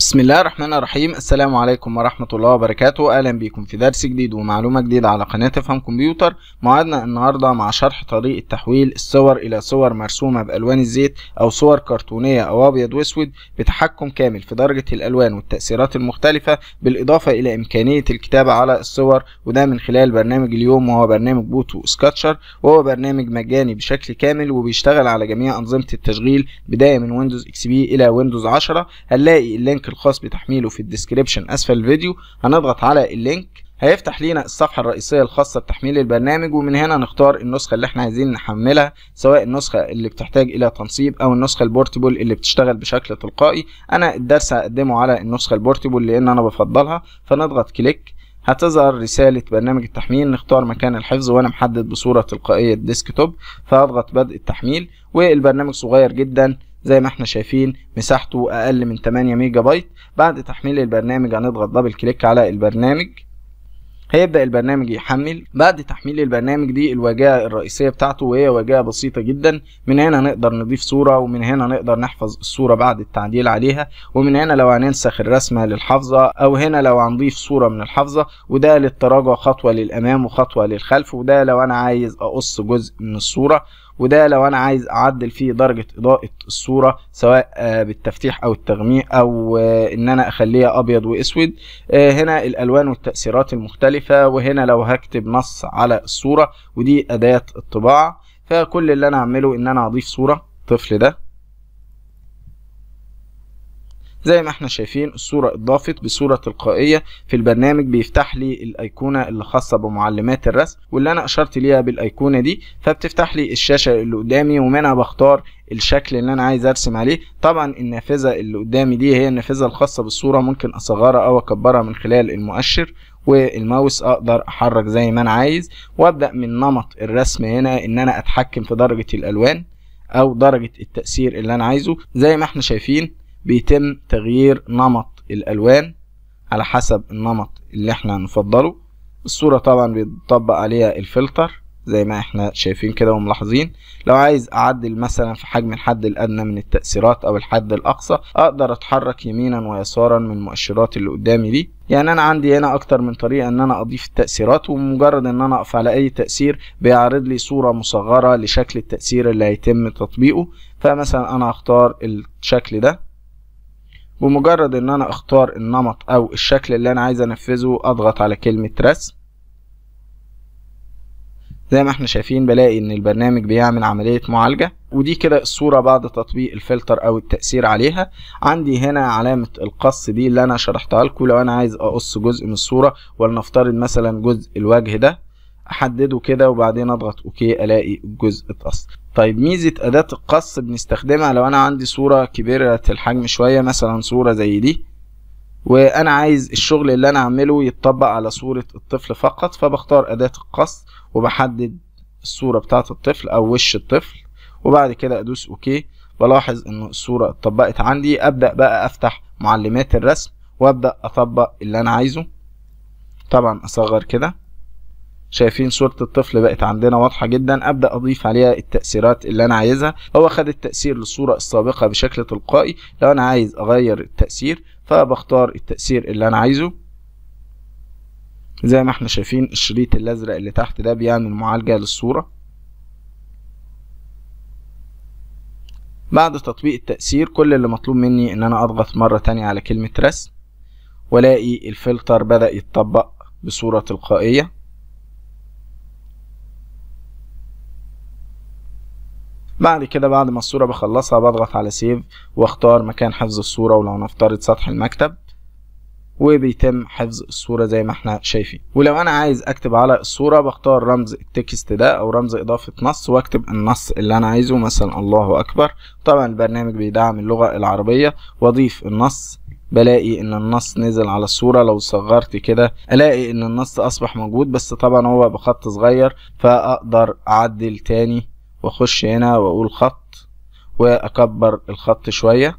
بسم الله الرحمن الرحيم السلام عليكم ورحمة الله وبركاته أهلا بكم في درس جديد ومعلومة جديدة على قناة افهم كمبيوتر موعدنا النهاردة مع شرح طريقة تحويل الصور إلى صور مرسومة بألوان الزيت أو صور كرتونية أو أبيض وأسود بتحكم كامل في درجة الألوان والتأثيرات المختلفة بالإضافة إلى إمكانية الكتابة على الصور وده من خلال برنامج اليوم وهو برنامج بوتو سكاتشر وهو برنامج مجاني بشكل كامل وبيشتغل على جميع أنظمة التشغيل بداية من ويندوز اكس بي إلى ويندوز 10 هنلاقي اللينك الخاص بتحميله في الديسكريبشن اسفل الفيديو هنضغط على اللينك هيفتح لينا الصفحة الرئيسية الخاصة بتحميل البرنامج ومن هنا نختار النسخة اللي احنا عايزين نحملها سواء النسخة اللي بتحتاج الى تنصيب او النسخة البورتبول اللي بتشتغل بشكل تلقائي انا الدرس هقدمه على النسخة البورتبول لان انا بفضلها فنضغط كليك هتظهر رسالة برنامج التحميل نختار مكان الحفظ وأنا محدد بصورة تلقائية الديسكتوب فهضغط بدء التحميل والبرنامج صغير جدا زي ما احنا شايفين مساحته اقل من 8 ميجا بايت بعد تحميل البرنامج هنضغط دبل كليك على البرنامج هيبدأ البرنامج يحمل بعد تحميل البرنامج دي الواجهة الرئيسية بتاعته وهي واجهة بسيطة جدا من هنا نقدر نضيف صورة ومن هنا نقدر نحفظ الصورة بعد التعديل عليها ومن هنا لو هننسخ الرسمة للحافظة او هنا لو هنضيف صورة من الحافظة وده للتراجع خطوة للامام وخطوة للخلف وده لو انا عايز اقص جزء من الصورة وده لو انا عايز اعدل فيه درجه اضاءه الصوره سواء آه، بالتفتيح او التغميق او آه، ان انا اخليها ابيض واسود آه، هنا الالوان والتاثيرات المختلفه وهنا لو هكتب نص على الصوره ودي اداه الطباعه فكل اللي انا اعمله ان انا اضيف صوره طفل ده زي ما احنا شايفين الصورة اتضافت بصورة تلقائية في البرنامج بيفتح لي الايقونة اللي خاصة بمعلمات الرسم واللي انا اشرت ليها بالايقونة دي فبتفتح لي الشاشة اللي قدامي ومنها بختار الشكل اللي انا عايز ارسم عليه طبعا النافذة اللي قدامي دي هي النافذة الخاصة بالصورة ممكن اصغرها او اكبرها من خلال المؤشر والماوس اقدر احرك زي ما انا عايز وابدا من نمط الرسم هنا ان انا اتحكم في درجة الالوان او درجة التأثير اللي انا عايزه زي ما احنا شايفين بيتم تغيير نمط الألوان على حسب النمط اللي احنا نفضله الصورة طبعا بيطبق عليها الفلتر زي ما احنا شايفين كده وملاحظين لو عايز اعدل مثلا في حجم الحد الادنى من التأثيرات او الحد الاقصى اقدر اتحرك يمينا ويسارا من المؤشرات اللي قدامي دي يعني انا عندي هنا اكتر من طريقة ان انا اضيف التأثيرات ومجرد ان انا اقف على اي تأثير بيعرض لي صورة مصغرة لشكل التأثير اللي هيتم تطبيقه فمثلا انا هختار الشكل ده بمجرد ان انا اختار النمط او الشكل اللي انا عايز انفذه اضغط على كلمة رسم زي ما احنا شايفين بلاقي ان البرنامج بيعمل عملية معالجة ودي كده الصورة بعد تطبيق الفلتر او التأثير عليها عندي هنا علامة القص دي اللي انا شرحتها لكم لو انا عايز اقص جزء من الصورة ولنفترض مثلا جزء الوجه ده احدده كده وبعدين اضغط اوكي الاقي الجزء اتقص طيب ميزة أداة القص بنستخدمها لو أنا عندي صورة كبيرة الحجم شوية مثلا صورة زي دي وأنا عايز الشغل اللي أنا أعمله يتطبق على صورة الطفل فقط فبختار أداة القص وبحدد الصورة بتاعة الطفل أو وش الطفل وبعد كده أدوس أوكي بلاحظ إن الصورة اتطبقت عندي أبدأ بقى أفتح معلمات الرسم وأبدأ أطبق اللي أنا عايزه طبعا أصغر كده شايفين صورة الطفل بقت عندنا واضحة جدا أبدأ أضيف عليها التأثيرات اللي أنا عايزها هو خد التأثير للصورة السابقة بشكل تلقائي لو أنا عايز أغير التأثير فبختار التأثير اللي أنا عايزه زي ما احنا شايفين الشريط الأزرق اللي تحت ده بيعمل معالجة للصورة بعد تطبيق التأثير كل اللي مطلوب مني إن أنا أضغط مرة تانية على كلمة رسم والاقي الفلتر بدأ يتطبق بصورة تلقائية بعد كده بعد ما الصورة بخلصها بضغط على سيف واختار مكان حفظ الصورة ولو نفترض سطح المكتب وبيتم حفظ الصورة زي ما احنا شايفين ولو انا عايز اكتب على الصورة بختار رمز التكست ده او رمز اضافة نص واكتب النص اللي انا عايزه مثلا الله اكبر طبعا البرنامج بيدعم اللغة العربية واضيف النص بلاقي ان النص نزل على الصورة لو صغرت كده الاقي ان النص اصبح موجود بس طبعا هو بخط صغير فاقدر اعدل تاني واخش هنا واقول خط واكبر الخط شوية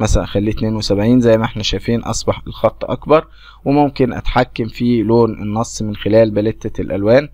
مثلا اخليه 72 زي ما احنا شايفين اصبح الخط اكبر وممكن اتحكم في لون النص من خلال باليتة الالوان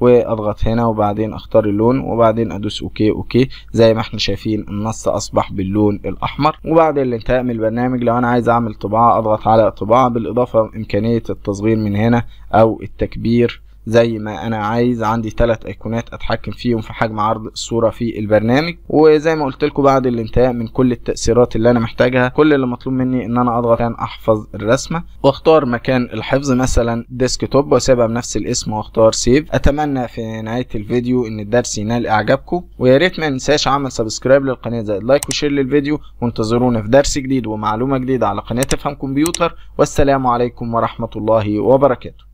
واضغط هنا وبعدين اختار اللون وبعدين ادوس اوكي اوكي زي ما احنا شايفين النص اصبح باللون الاحمر وبعد الانتهاء من البرنامج لو انا عايز اعمل طباعة اضغط على طباعة بالاضافة امكانية التصغير من هنا او التكبير زي ما انا عايز عندي ثلاث ايقونات اتحكم فيهم في حجم عرض الصوره في البرنامج وزي ما قلت لكم بعد الانتهاء من كل التاثيرات اللي انا محتاجها كل اللي مطلوب مني ان انا اضغط عشان احفظ الرسمه واختار مكان الحفظ مثلا ديسكتوب واسيبها بنفس الاسم واختار سيف اتمنى في نهايه الفيديو ان الدرس ينال اعجابكم ويا ريت ما ننساش عمل سبسكرايب للقناه زائد لايك وشير للفيديو وانتظرونا في درس جديد ومعلومه جديده على قناه افهم كمبيوتر والسلام عليكم ورحمه الله وبركاته